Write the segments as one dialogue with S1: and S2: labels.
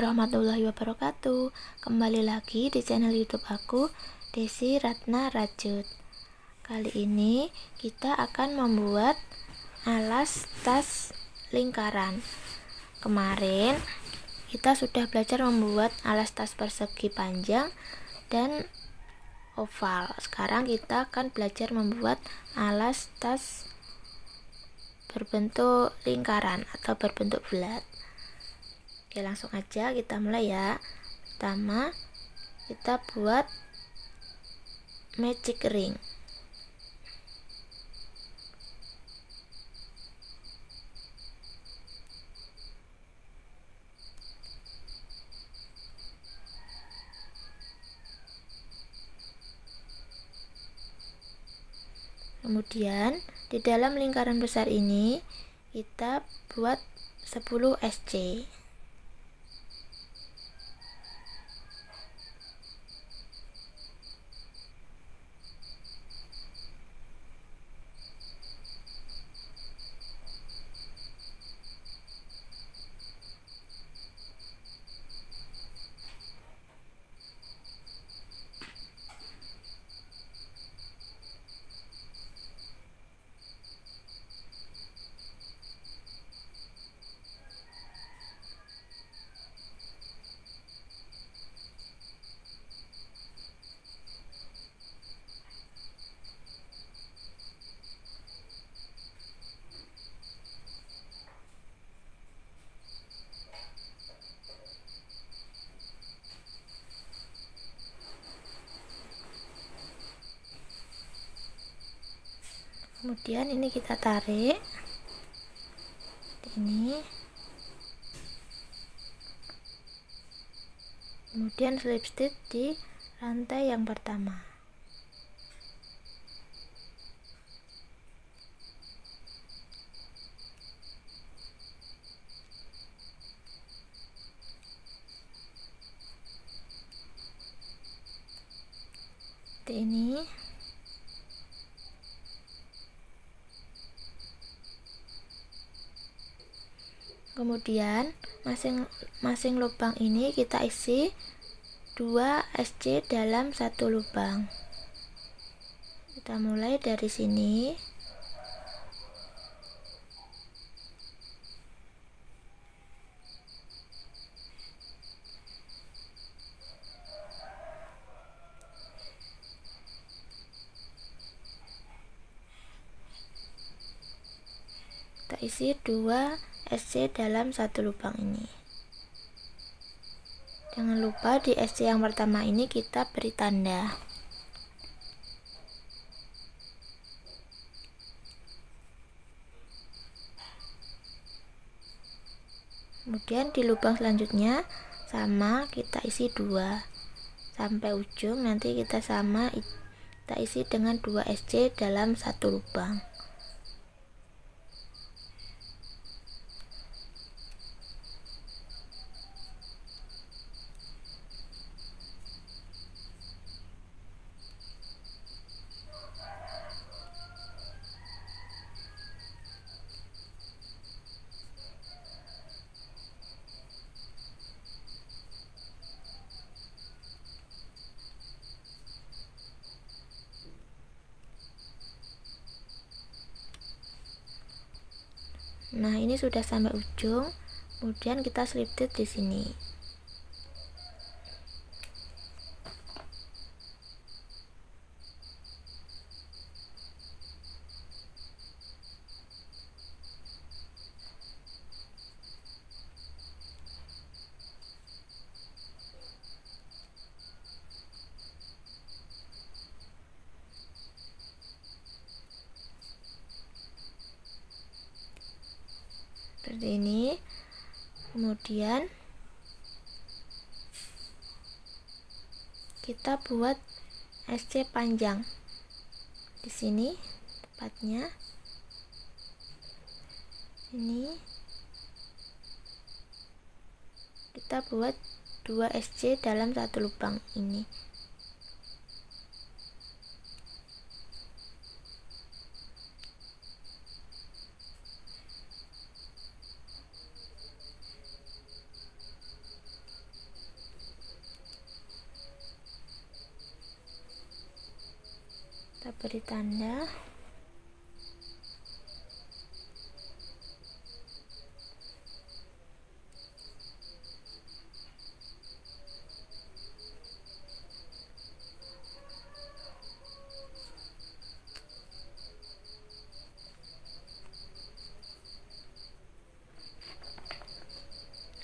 S1: warahmatullahi wabarakatuh Kembali lagi di channel youtube aku Desi Ratna Rajut Kali ini kita akan membuat alas tas lingkaran Kemarin kita sudah belajar membuat alas tas persegi panjang dan oval Sekarang kita akan belajar membuat alas tas berbentuk lingkaran atau berbentuk bulat Oke, langsung aja kita mulai ya. Pertama, kita buat magic ring. Kemudian, di dalam lingkaran besar ini kita buat 10 SC. kemudian ini kita tarik ini kemudian slip stitch di rantai yang pertama ini kemudian masing-masing lubang ini kita isi 2 SC dalam satu lubang kita mulai dari sini kita isi 2 SC dalam satu lubang ini. Jangan lupa di SC yang pertama ini kita beri tanda. Kemudian di lubang selanjutnya sama kita isi dua sampai ujung nanti kita sama kita isi dengan 2 SC dalam satu lubang. nah ini sudah sampai ujung kemudian kita slip stitch di sini seperti ini kemudian kita buat SC panjang di sini tepatnya ini kita buat 2 SC dalam satu lubang ini beri tanda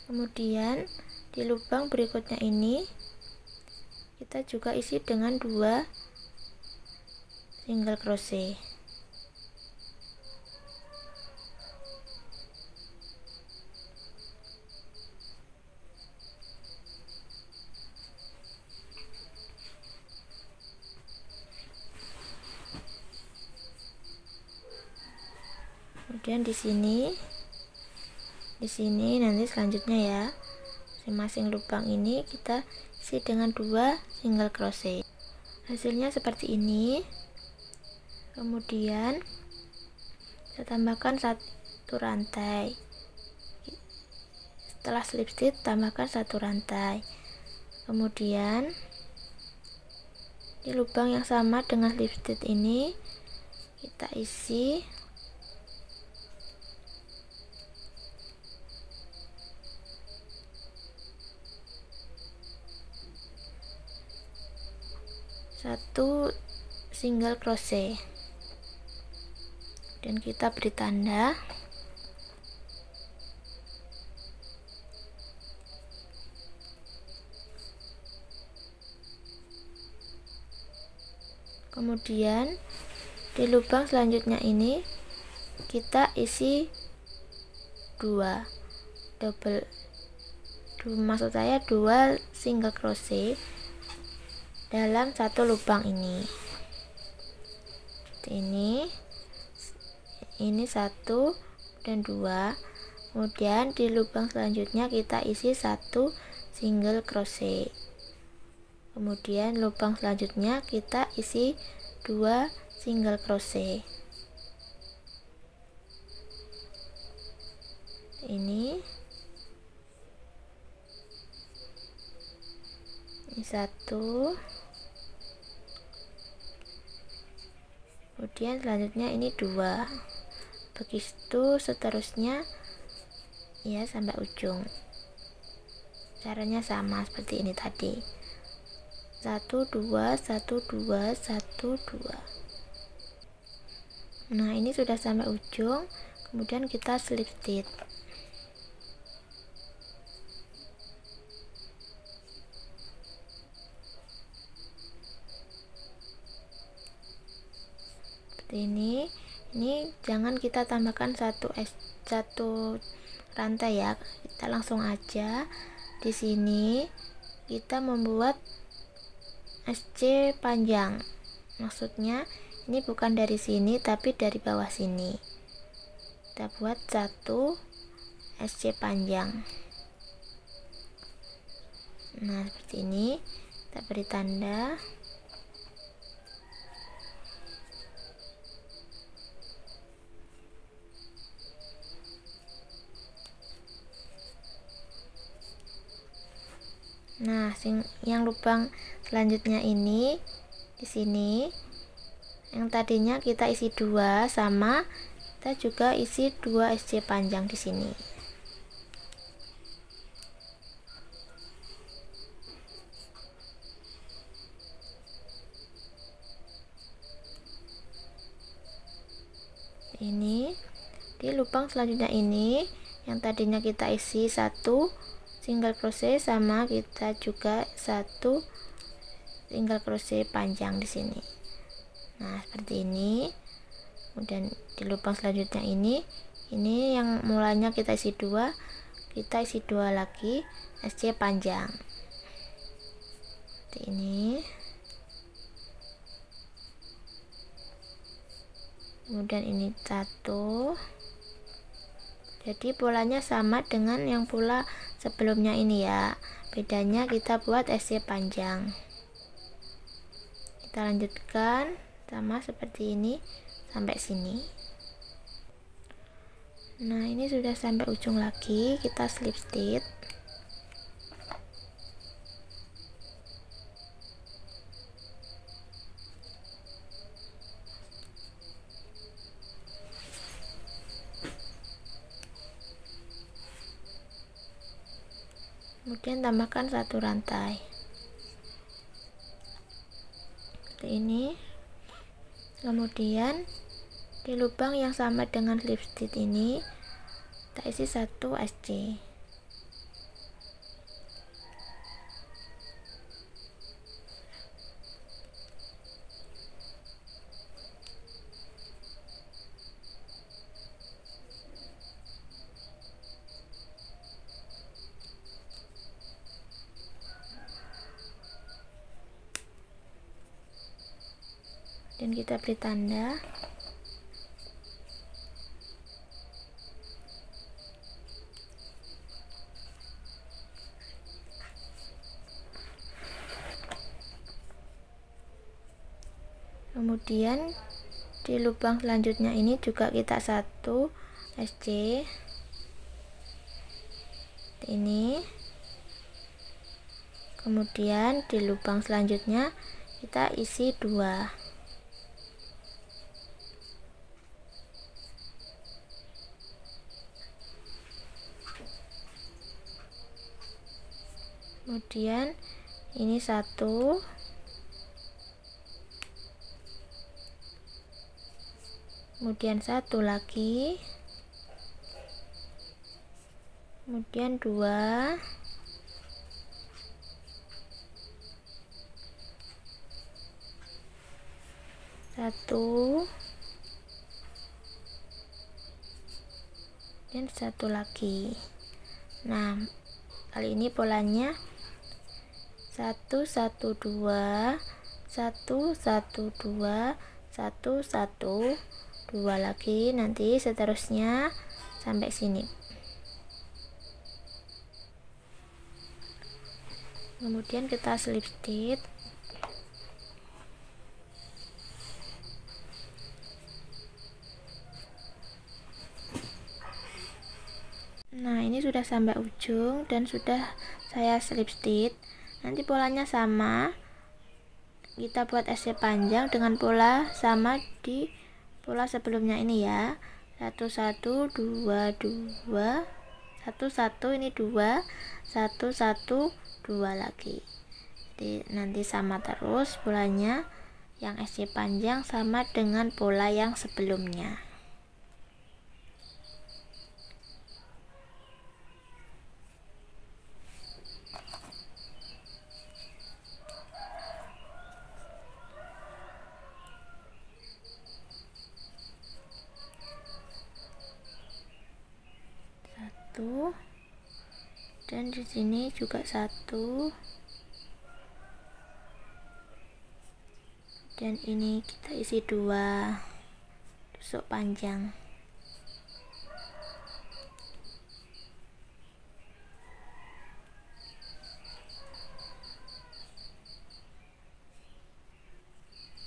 S1: kemudian di lubang berikutnya ini kita juga isi dengan dua single crochet kemudian di sini di sini nanti selanjutnya ya masing-masing lubang ini kita isi dengan dua single crochet hasilnya seperti ini kemudian kita tambahkan satu rantai setelah slip stitch tambahkan satu rantai kemudian di lubang yang sama dengan slip stitch ini kita isi satu single crochet dan kita beri tanda kemudian di lubang selanjutnya ini kita isi dua double maksud saya dua single crochet dalam satu lubang ini ini ini satu dan dua kemudian di lubang selanjutnya kita isi satu single crochet kemudian lubang selanjutnya kita isi dua single crochet ini ini satu kemudian selanjutnya ini dua begitu seterusnya ya sampai ujung caranya sama seperti ini tadi satu dua satu dua satu dua nah ini sudah sampai ujung kemudian kita slip stitch seperti ini ini jangan kita tambahkan satu es satu rantai ya kita langsung aja di sini kita membuat SC panjang maksudnya ini bukan dari sini tapi dari bawah sini kita buat satu SC panjang nah seperti ini kita beri tanda nah sing yang lubang selanjutnya ini di sini yang tadinya kita isi dua sama kita juga isi dua SC panjang di sini ini di lubang selanjutnya ini yang tadinya kita isi satu single crochet sama kita juga satu single crochet panjang di sini nah seperti ini kemudian di lubang selanjutnya ini ini yang mulanya kita isi dua kita isi dua lagi SC panjang seperti ini kemudian ini satu jadi polanya sama dengan yang pola sebelumnya ini ya bedanya kita buat SC panjang kita lanjutkan sama seperti ini sampai sini nah ini sudah sampai ujung lagi kita slip stitch kemudian tambahkan satu rantai seperti ini kemudian di lubang yang sama dengan slip stitch ini kita isi satu SC beri tanda kemudian di lubang selanjutnya ini juga kita satu SC ini kemudian di lubang selanjutnya kita isi dua kemudian ini satu kemudian satu lagi kemudian dua satu dan satu lagi nah kali ini polanya satu satu dua satu satu dua satu satu dua lagi nanti seterusnya sampai sini kemudian kita slip stitch nah ini sudah sampai ujung dan sudah saya slip stitch nanti polanya sama kita buat SC panjang dengan pola sama di pola sebelumnya ini ya 1 1 2 2 1 1 ini 2 1 1 2 lagi jadi nanti sama terus polanya yang SC panjang sama dengan pola yang sebelumnya satu dan di sini juga satu dan ini kita isi dua tusuk panjang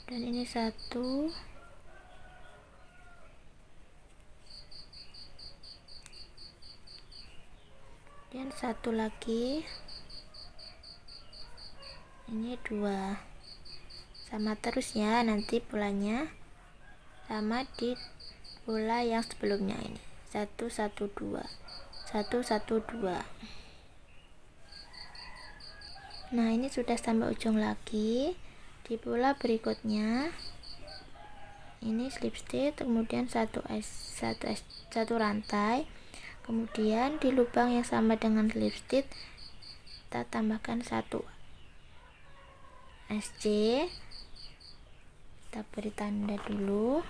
S1: dan ini satu kemudian satu lagi ini dua sama terus ya nanti polanya sama di pola yang sebelumnya ini satu satu dua satu satu dua nah ini sudah sampai ujung lagi di pola berikutnya ini slip stitch kemudian satu s satu s satu rantai kemudian di lubang yang sama dengan slip stitch kita tambahkan satu SC kita beri tanda dulu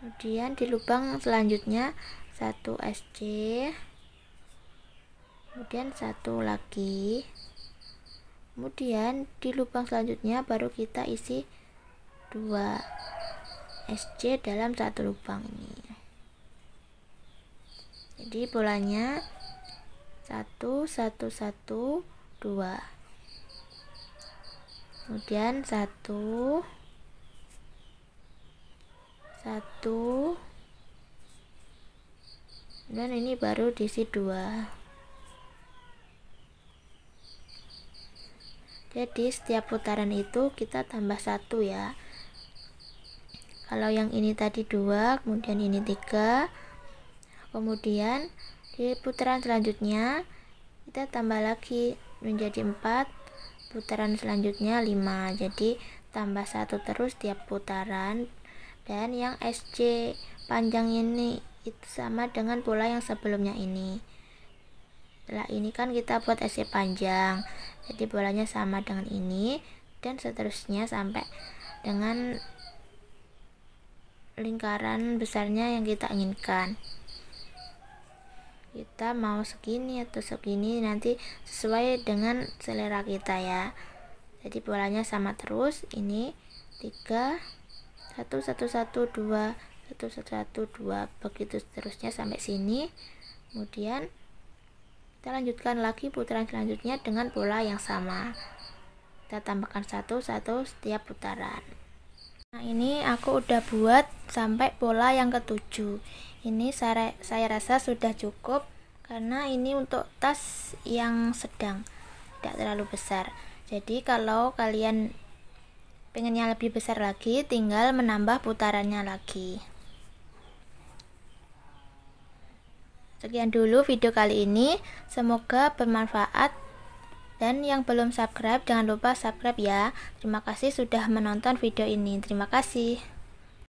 S1: kemudian di lubang selanjutnya satu SC kemudian satu lagi kemudian di lubang selanjutnya baru kita isi dua SC dalam satu lubang ini jadi polanya satu satu satu dua kemudian satu satu dan ini baru diisi dua jadi setiap putaran itu kita tambah satu ya kalau yang ini tadi dua kemudian ini tiga kemudian di putaran selanjutnya kita tambah lagi menjadi empat, putaran selanjutnya lima, jadi tambah satu terus tiap putaran dan yang SC panjang ini itu sama dengan pola yang sebelumnya ini setelah ini kan kita buat SC panjang jadi bolanya sama dengan ini dan seterusnya sampai dengan lingkaran besarnya yang kita inginkan kita mau segini atau segini nanti sesuai dengan selera kita ya jadi polanya sama terus ini 3 1 1 1 2 1 1 1 2 begitu seterusnya sampai sini kemudian kita lanjutkan lagi putaran selanjutnya dengan pola yang sama kita tambahkan satu satu setiap putaran Nah ini aku udah buat sampai pola yang ketujuh ini saya, saya rasa sudah cukup karena ini untuk tas yang sedang tidak terlalu besar jadi kalau kalian pengennya lebih besar lagi tinggal menambah putarannya lagi sekian dulu video kali ini semoga bermanfaat dan yang belum subscribe jangan lupa subscribe ya. Terima kasih sudah menonton video ini. Terima kasih.